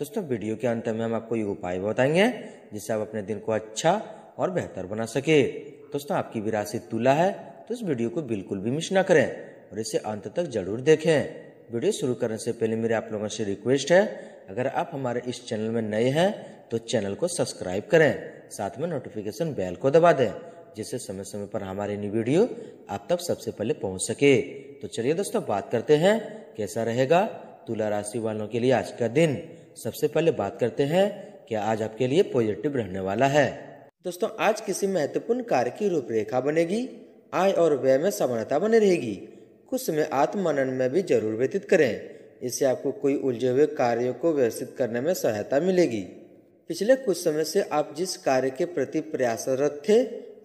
दोस्तों वीडियो के अंत में हम आपको ये उपाय बताएंगे जिससे आप अपने दिन को अच्छा और बेहतर बना सके दोस्तों आपकी भी राशि तुला है तो इस वीडियो को बिल्कुल भी मिस ना करें और इसे अंत तक जरूर देखें वीडियो शुरू करने से पहले मेरे आप लोगों से रिक्वेस्ट है अगर आप हमारे इस चैनल में नए हैं तो चैनल को सब्सक्राइब करें साथ में नोटिफिकेशन बेल को दबा दें जिससे समय समय पर हमारे न्यू वीडियो आप तक सबसे पहले पहुंच सके तो चलिए दोस्तों बात करते हैं कैसा रहेगा तुला राशि वालों के लिए आज का दिन सबसे पहले बात करते हैं कि आज आपके लिए पॉजिटिव रहने वाला है दोस्तों आज किसी महत्वपूर्ण कार्य की रूपरेखा बनेगी आय और व्यय में समानता बने रहेगी कुछ समय आत्मनन में भी जरूर व्यतीत करें इससे आपको कोई उलझे हुए कार्यों को व्यवस्थित करने में सहायता मिलेगी पिछले कुछ समय से आप जिस कार्य के प्रति प्रयासरत थे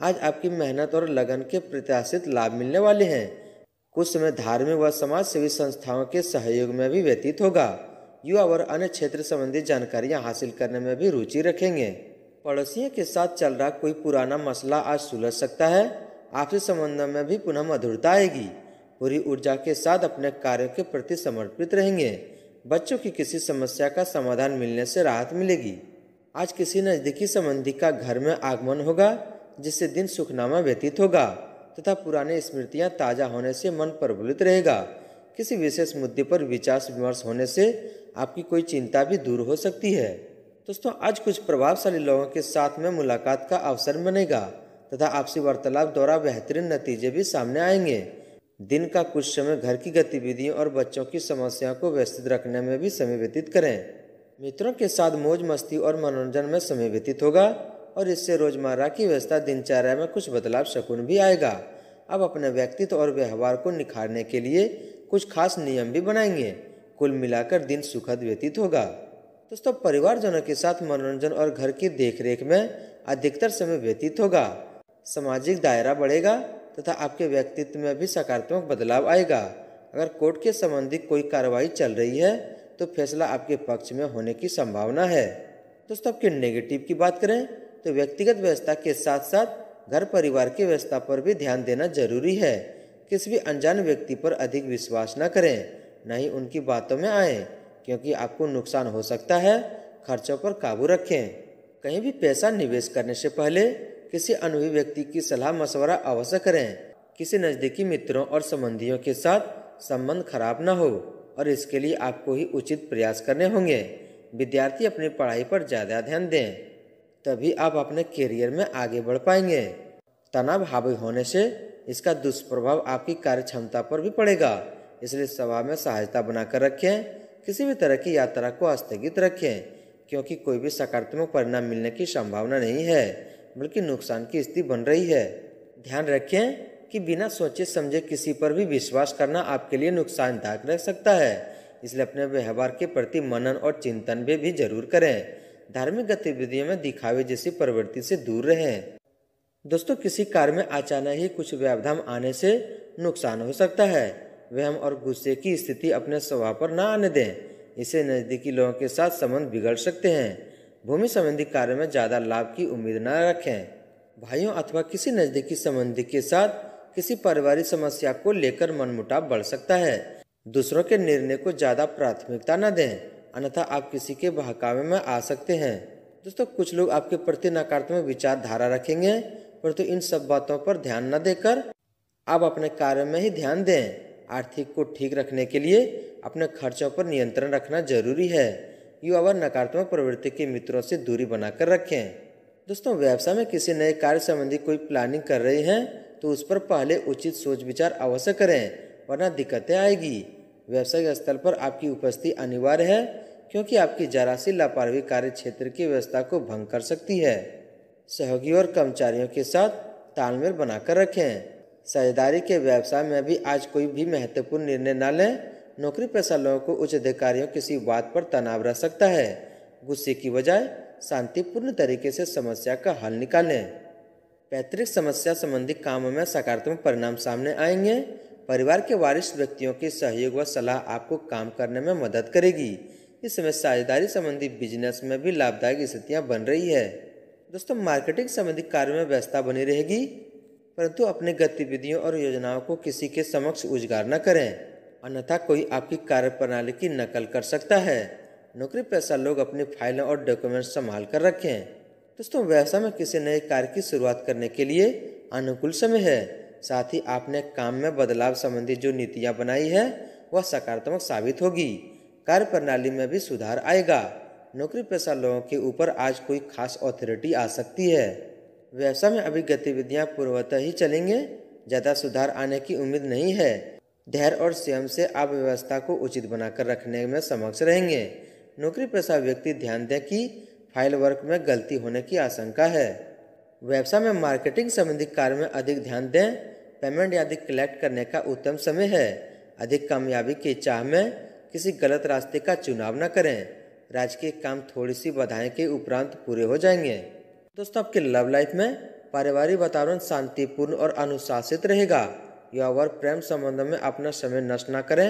आज आपकी मेहनत और लगन के प्रत्याशित लाभ मिलने वाले हैं कुछ समय धार्मिक व समाज सेवी संस्थाओं के सहयोग में भी व्यतीत होगा युवा और अन्य क्षेत्र संबंधी जानकारियां हासिल करने में भी रुचि रखेंगे पड़ोसियों के साथ चल रहा कोई पुराना मसला आज सुलझ सकता है आपसी संबंध में भी पुनः मधुरता आएगी पूरी ऊर्जा के साथ अपने कार्यों के प्रति समर्पित रहेंगे बच्चों की किसी समस्या का समाधान मिलने से राहत मिलेगी आज किसी नज़दीकी संबंधी का घर में आगमन होगा जिससे दिन सुखनामा व्यतीत होगा तथा पुरानी स्मृतियाँ ताज़ा होने से मन प्रफुल्लित रहेगा किसी विशेष मुद्दे पर विचार विमर्श होने से आपकी कोई चिंता भी दूर हो सकती है दोस्तों आज कुछ प्रभावशाली लोगों के साथ में मुलाकात का अवसर बनेगा तथा आपसी वार्तालाप द्वारा बेहतरीन नतीजे भी सामने आएंगे दिन का कुछ समय घर की गतिविधियों और बच्चों की समस्याओं को व्यवस्थित रखने में भी समय व्यतीत करें मित्रों के साथ मौज मस्ती और मनोरंजन में समय व्यतीत होगा और इससे रोजमर्रा की व्यवस्था दिनचर्या में कुछ बदलाव शकुन भी आएगा अब अपने व्यक्तित्व और व्यवहार को निखारने के लिए कुछ खास नियम भी बनाएंगे कुल मिलाकर दिन सुखद व्यतीत होगा दोस्तों परिवारजनों के साथ मनोरंजन और घर की देखरेख में अधिकतर समय व्यतीत होगा सामाजिक दायरा बढ़ेगा तथा आपके व्यक्तित्व में भी सकारात्मक बदलाव आएगा अगर कोर्ट के संबंधी कोई कार्रवाई चल रही है तो फैसला आपके पक्ष में होने की संभावना है दोस्तों आपके नेगेटिव की बात करें तो व्यक्तिगत व्यवस्था के साथ साथ घर परिवार की व्यवस्था पर भी ध्यान देना जरूरी है किसी भी अनजान व्यक्ति पर अधिक विश्वास न करें न ही उनकी बातों में आए क्योंकि आपको नुकसान हो सकता है खर्चों पर काबू रखें कहीं भी पैसा निवेश करने से पहले किसी अनुभवी व्यक्ति की सलाह मशवरा अवश्य करें किसी नज़दीकी मित्रों और संबंधियों के साथ संबंध खराब न हो और इसके लिए आपको ही उचित प्रयास करने होंगे विद्यार्थी अपनी पढ़ाई पर ज़्यादा ध्यान दें तभी आप अपने करियर में आगे बढ़ पाएंगे तनाव हावी होने से इसका दुष्प्रभाव आपकी कार्य क्षमता पर भी पड़ेगा इसलिए सभा में सहायता बनाकर रखें किसी भी तरह की यात्रा को स्थगित रखें क्योंकि कोई भी सकारात्मक परिणाम मिलने की संभावना नहीं है बल्कि नुकसान की स्थिति बन रही है ध्यान रखें कि बिना सोचे समझे किसी पर भी विश्वास करना आपके लिए नुकसानदायक रह सकता है इसलिए अपने व्यवहार के प्रति मनन और चिंतन भी, भी जरूर करें धार्मिक गतिविधियों में दिखावे जैसी प्रवृत्ति से दूर रहें दोस्तों किसी कार्य में अचानक ही कुछ व्यवधान आने से नुकसान हो सकता है वहम और गुस्से की स्थिति अपने स्वभाव पर न आने दें इसे नज़दीकी लोगों के साथ संबंध बिगड़ सकते हैं भूमि संबंधी कार्य में ज़्यादा लाभ की उम्मीद न रखें भाइयों अथवा किसी नज़दीकी संबंधी के साथ किसी पारिवारिक समस्या को लेकर मनमुटाव बढ़ सकता है दूसरों के निर्णय को ज़्यादा प्राथमिकता न दें अन्यथा आप किसी के बहकावे में आ सकते हैं दोस्तों कुछ लोग आपके प्रति नकारात्मक विचारधारा रखेंगे परंतु इन सब बातों पर ध्यान न देकर आप अपने कार्य में ही ध्यान दें आर्थिक को ठीक रखने के लिए अपने खर्चों पर नियंत्रण रखना जरूरी है युवा व नकारात्मक प्रवृत्ति के मित्रों से दूरी बनाकर रखें दोस्तों व्यवसाय में किसी नए कार्य संबंधी कोई प्लानिंग कर रहे हैं तो उस पर पहले उचित सोच विचार अवश्य करें वरना दिक्कतें आएगी व्यावसायिक स्थल पर आपकी उपस्थिति अनिवार्य है क्योंकि आपकी जरा सी लापरवाही कार्य क्षेत्र की व्यवस्था को भंग कर सकती है सहयोगी और कर्मचारियों के साथ तालमेल बनाकर रखें साझेदारी के व्यवसाय में भी आज कोई भी महत्वपूर्ण निर्णय न लें नौकरी पेशा लोगों को उच्च अधिकारियों किसी बात पर तनाव रह सकता है गुस्से की बजाय शांतिपूर्ण तरीके से समस्या का हल निकालें पैतृक समस्या संबंधी कामों में सकारात्मक परिणाम सामने आएंगे परिवार के वरिष्ठ व्यक्तियों के सहयोग व सलाह आपको काम करने में मदद करेगी इस समय साझेदारी संबंधी बिजनेस में भी लाभदायक स्थितियाँ बन रही है दोस्तों मार्केटिंग संबंधी कार्यों में व्यस्तता बनी रहेगी परंतु अपने गतिविधियों और योजनाओं को किसी के समक्ष उजगार न करें अन्यथा कोई आपकी कार्यप्रणाली की नकल कर सकता है नौकरी पैसा लोग अपनी फाइलों और डॉक्यूमेंट्स संभाल कर रखें दोस्तों व्यवसाय में किसी नए कार्य की शुरुआत करने के लिए अनुकूल समय है साथ ही आपने काम में बदलाव संबंधी जो नीतियाँ बनाई है वह सकारात्मक साबित होगी कार्य प्रणाली में भी सुधार आएगा नौकरी पेशा लोगों के ऊपर आज कोई खास अथॉरिटी आ सकती है व्यवसाय में अभी गतिविधियां पूर्वतः ही चलेंगे ज़्यादा सुधार आने की उम्मीद नहीं है धैर्य और स्वयं से आप व्यवस्था को उचित बनाकर रखने में समक्ष रहेंगे नौकरी पेशा व्यक्ति ध्यान दें कि फाइल वर्क में गलती होने की आशंका है व्यवसाय में मार्केटिंग संबंधी कार्य में अधिक ध्यान दें पेमेंट आदि कलेक्ट करने का उत्तम समय है अधिक कामयाबी की चाह में किसी गलत रास्ते का चुनाव न करें राजकीय काम थोड़ी सी बधाई के उपरांत पूरे हो जाएंगे दोस्तों आपके लव लाइफ में पारिवारिक वातावरण शांतिपूर्ण और अनुशासित रहेगा युवा वर्ग प्रेम संबंध में अपना समय नष्ट न करें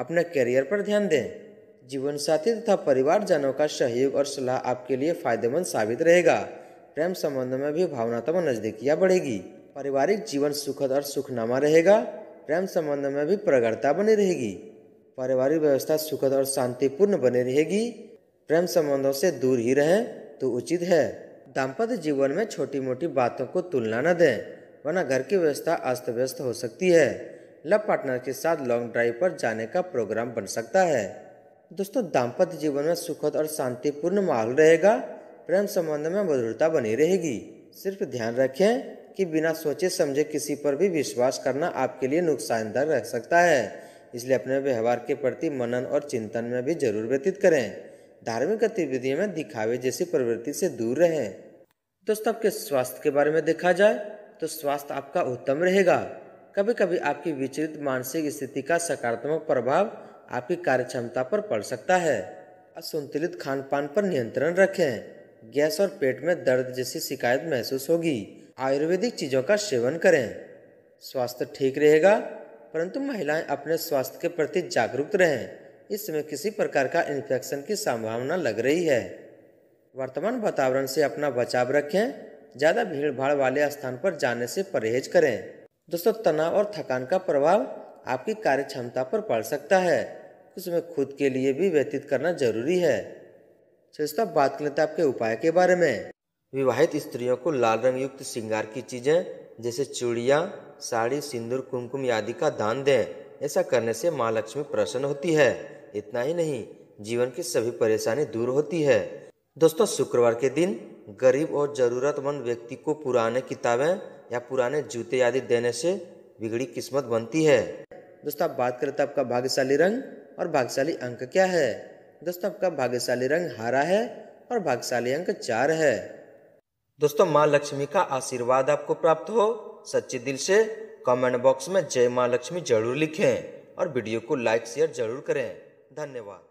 अपने करियर पर ध्यान दें जीवन साथी तथा परिवारजनों का सहयोग और सलाह आपके लिए फायदेमंद साबित रहेगा प्रेम संबंध में भी भावनात्मक नजदीकियाँ बढ़ेगी पारिवारिक जीवन सुखद और सुखनामा रहेगा प्रेम संबंध में भी प्रगढ़ता बनी रहेगी पारिवारिक व्यवस्था सुखद और शांतिपूर्ण बनी रहेगी प्रेम संबंधों से दूर ही रहें तो उचित है दाम्पत्य जीवन में छोटी मोटी बातों को तुलना न दें वरना घर की व्यवस्था अस्त व्यस्त हो सकती है लव पार्टनर के साथ लॉन्ग ड्राइव पर जाने का प्रोग्राम बन सकता है दोस्तों दाम्पत्य जीवन में सुखद और शांतिपूर्ण माहौल रहेगा प्रेम संबंध में मधुरता बनी रहेगी सिर्फ ध्यान रखें कि बिना सोचे समझे किसी पर भी विश्वास करना आपके लिए नुकसानदार रह सकता है इसलिए अपने व्यवहार के प्रति मनन और चिंतन में भी जरूर व्यतीत करें धार्मिक गतिविधियों में दिखावे जैसी प्रवृत्ति से दूर रहें दोस्तों आपके स्वास्थ्य के बारे में देखा जाए तो स्वास्थ्य आपका उत्तम रहेगा कभी कभी आपकी विचलित मानसिक स्थिति का सकारात्मक प्रभाव आपकी कार्य क्षमता पर पड़ सकता है असंतुलित खान पान पर नियंत्रण रखें गैस और पेट में दर्द जैसी शिकायत महसूस होगी आयुर्वेदिक चीज़ों का सेवन करें स्वास्थ्य ठीक रहेगा परंतु महिलाएं अपने स्वास्थ्य के प्रति जागरूक रहें इस समय किसी प्रकार का इन्फेक्शन की संभावना लग रही है वर्तमान वातावरण से अपना बचाव रखें ज़्यादा भीड़ भाड़ वाले स्थान पर जाने से परहेज करें दोस्तों तनाव और थकान का प्रभाव आपकी कार्य क्षमता पर पड़ सकता है उसमें खुद के लिए भी व्यतीत करना जरूरी है दोस्तों बात करें तो आपके उपाय के बारे में विवाहित स्त्रियों को लाल रंग युक्त श्रृंगार की चीज़ें जैसे चूड़िया साड़ी सिंदूर कुमकुम आदि का दान दें ऐसा करने से माँ लक्ष्मी प्रसन्न होती है इतना ही नहीं जीवन की सभी परेशानी दूर होती है दोस्तों शुक्रवार के दिन गरीब और ज़रूरतमंद व्यक्ति को पुराने किताबें या पुराने जूते आदि देने से बिगड़ी किस्मत बनती है दोस्तों आप बात करें तो आपका भाग्यशाली रंग और भाग्यशाली अंक क्या है दोस्तों आपका भाग्यशाली रंग हरा है और भाग्यशाली अंक चार है दोस्तों माँ लक्ष्मी का आशीर्वाद आपको प्राप्त हो सच्चे दिल से कमेंट बॉक्स में जय माँ लक्ष्मी जरूर लिखें और वीडियो को लाइक शेयर जरूर करें धन्यवाद